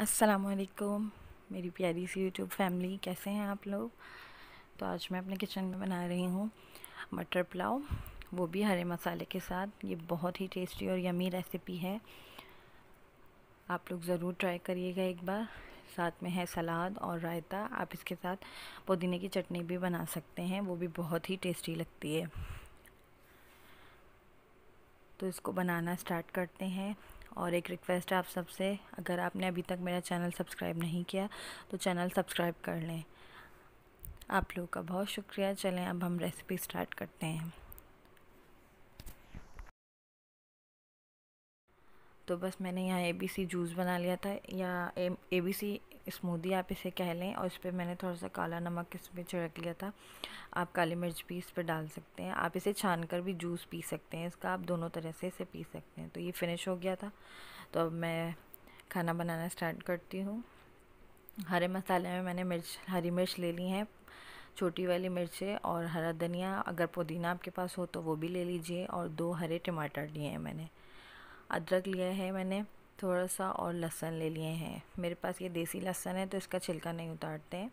असलकुम मेरी प्यारी सी यूट्यूब फैमिली कैसे हैं आप लोग तो आज मैं अपने किचन में बना रही हूँ मटर पुलाव वो भी हरे मसाले के साथ ये बहुत ही टेस्टी और यमी रेसिपी है आप लोग ज़रूर ट्राई करिएगा एक बार साथ में है सलाद और रायता आप इसके साथ पुदीने की चटनी भी बना सकते हैं वो भी बहुत ही टेस्टी लगती है तो इसको बनाना स्टार्ट करते हैं और एक रिक्वेस्ट है आप सबसे अगर आपने अभी तक मेरा चैनल सब्सक्राइब नहीं किया तो चैनल सब्सक्राइब कर लें आप लोगों का बहुत शुक्रिया चलें अब हम रेसिपी स्टार्ट करते हैं तो बस मैंने यहाँ ए बी सी जूस बना लिया था या ए बी सी स्मूदी आप इसे कह लें और इस पर मैंने थोड़ा सा काला नमक इस पर छिड़क लिया था आप काली मिर्च भी इस पर डाल सकते हैं आप इसे छान कर भी जूस पी सकते हैं इसका आप दोनों तरह से इसे पी सकते हैं तो ये फिनिश हो गया था तो अब मैं खाना बनाना स्टार्ट करती हूँ हरे मसाले में मैंने मिर्च हरी मिर्च ले ली हैं छोटी वाली मिर्चें और हरा धनिया अगर पुदीना आपके पास हो तो वो भी ले लीजिए और दो हरे टमाटर लिए हैं मैंने अदरक लिया है मैंने थोड़ा सा और लहसन ले लिए हैं मेरे पास ये देसी लहसन है तो इसका छिलका नहीं उतारते हैं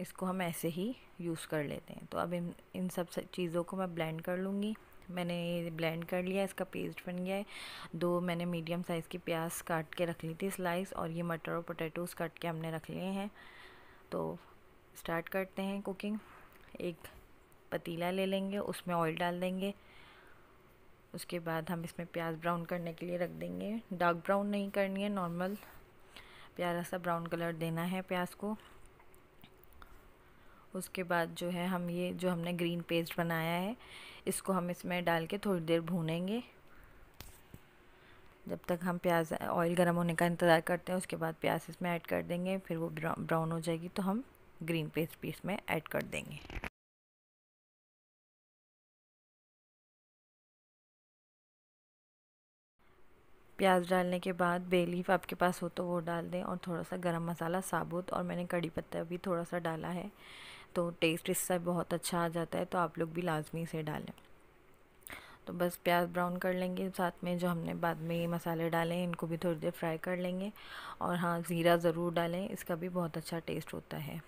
इसको हम ऐसे ही यूज़ कर लेते हैं तो अब इन इन सब चीज़ों को मैं ब्लेंड कर लूँगी मैंने ये ब्लेंड कर लिया इसका पेस्ट बन गया है दो मैंने मीडियम साइज़ की प्याज काट के रख ली थी स्लाइस और ये मटर और पोटैटोज़ काट के हमने रख लिए हैं तो स्टार्ट करते हैं कुकिंग एक पतीला ले लेंगे उसमें ऑयल डाल देंगे उसके बाद हम इसमें प्याज ब्राउन करने के लिए रख देंगे डार्क ब्राउन नहीं करनी है नॉर्मल प्यारा सा ब्राउन कलर देना है प्याज को उसके बाद जो है हम ये जो हमने ग्रीन पेस्ट बनाया है इसको हम इसमें डाल के थोड़ी देर भूनेंगे जब तक हम प्याज ऑयल गर्म होने का इंतज़ार करते हैं उसके बाद प्याज इसमें ऐड कर देंगे फिर वो ब्राउन हो जाएगी तो हम ग्रीन पेस्ट भी इसमें ऐड कर देंगे प्याज डालने के बाद बे लीफ आपके पास हो तो वो डाल दें और थोड़ा सा गरम मसाला साबुत और मैंने कड़ी पत्ता भी थोड़ा सा डाला है तो टेस्ट इससे बहुत अच्छा आ जाता है तो आप लोग भी लाजमी से डालें तो बस प्याज ब्राउन कर लेंगे साथ में जो हमने बाद में ये मसाले डाले हैं इनको भी थोड़ी देर फ्राई कर लेंगे और हाँ ज़ीरा ज़रूर डालें इसका भी बहुत अच्छा टेस्ट होता है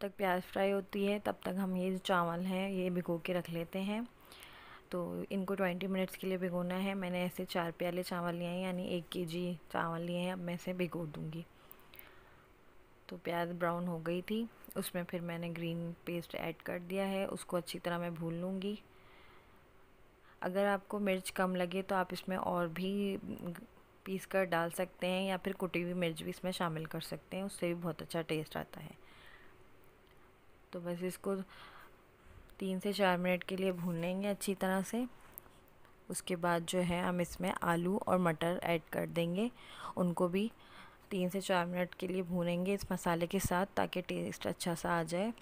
तक प्याज फ्राई होती है तब तक हम ये चावल हैं ये भिगो के रख लेते हैं तो इनको ट्वेंटी मिनट्स के लिए भिगोना है मैंने ऐसे चार प्याले चावल लिए हैं यानी एक के जी चावल लिए हैं अब मैं इसे भिगो दूँगी तो प्याज ब्राउन हो गई थी उसमें फिर मैंने ग्रीन पेस्ट ऐड कर दिया है उसको अच्छी तरह मैं भून लूँगी अगर आपको मिर्च कम लगे तो आप इसमें और भी पीस कर डाल सकते हैं या फिर कुटी हुई मिर्च भी इसमें शामिल कर सकते हैं उससे भी बहुत अच्छा टेस्ट आता है तो बस इसको तीन से चार मिनट के लिए भून लेंगे अच्छी तरह से उसके बाद जो है हम इसमें आलू और मटर ऐड कर देंगे उनको भी तीन से चार मिनट के लिए भूनेंगे इस मसाले के साथ ताकि टेस्ट अच्छा सा आ जाए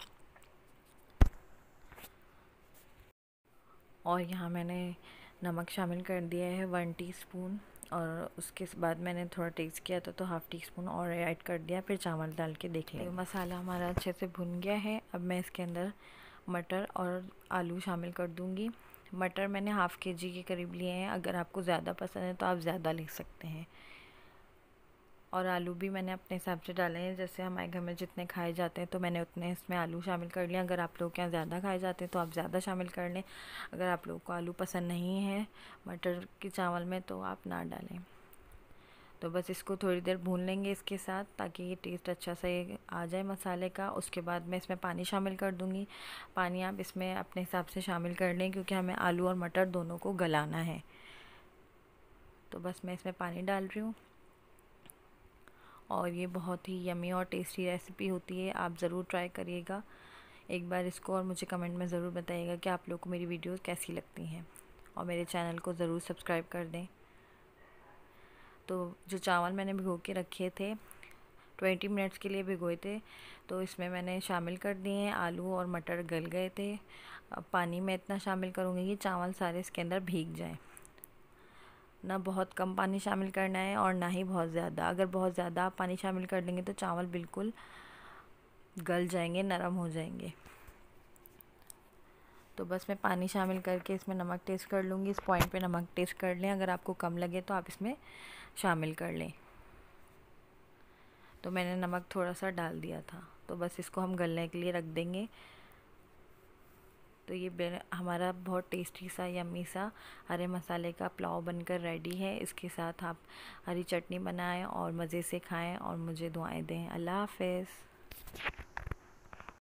और यहाँ मैंने नमक शामिल कर दिया है वन टीस्पून और उसके बाद मैंने थोड़ा टेस्ट किया था तो हाफ़ टी स्पून और ऐड कर दिया फिर चावल डाल के देख लिया तो मसाला हमारा अच्छे से भुन गया है अब मैं इसके अंदर मटर और आलू शामिल कर दूँगी मटर मैंने हाफ़ के जी के करीब लिए हैं अगर आपको ज़्यादा पसंद है तो आप ज़्यादा ले सकते हैं और आलू भी मैंने अपने हिसाब से डाले हैं जैसे हमारे घर में जितने खाए जाते हैं तो मैंने उतने इसमें आलू शामिल कर लिए अगर आप लोग के यहाँ ज़्यादा खाए जाते हैं तो आप ज़्यादा शामिल कर लें अगर आप लोग को आलू पसंद नहीं है मटर के चावल में तो आप ना डालें तो बस इसको थोड़ी देर भून लेंगे इसके साथ ताकि ये टेस्ट अच्छा सा आ जाए मसाले का उसके बाद मैं इसमें पानी शामिल कर दूँगी पानी आप इसमें अपने हिसाब से शामिल कर लें क्योंकि हमें आलू और मटर दोनों को गलाना है तो बस मैं इसमें पानी डाल रही हूँ और ये बहुत ही यमी और टेस्टी रेसिपी होती है आप ज़रूर ट्राई करिएगा एक बार इसको और मुझे कमेंट में ज़रूर बताइएगा कि आप लोग को मेरी वीडियोस कैसी लगती हैं और मेरे चैनल को ज़रूर सब्सक्राइब कर दें तो जो चावल मैंने भिगो के रखे थे ट्वेंटी मिनट्स के लिए भिगोए थे तो इसमें मैंने शामिल कर दिए हैं आलू और मटर गल गए थे पानी में इतना शामिल करूँगी कि चावल सारे इसके अंदर भीग जाएँ ना बहुत कम पानी शामिल करना है और ना ही बहुत ज़्यादा अगर बहुत ज़्यादा आप पानी शामिल कर देंगे तो चावल बिल्कुल गल जाएंगे नरम हो जाएंगे तो बस मैं पानी शामिल करके इसमें नमक टेस्ट कर लूँगी इस पॉइंट पे नमक टेस्ट कर लें अगर आपको कम लगे तो आप इसमें शामिल कर लें तो मैंने नमक थोड़ा सा डाल दिया था तो बस इसको हम गलने के लिए रख देंगे तो ये हमारा बहुत टेस्टी सा यम्मी सा हरे मसाले का पुलाव बनकर रेडी है इसके साथ आप हरी चटनी बनाएं और मज़े से खाएं और मुझे दुआएं दें अल्लाह हाफिज़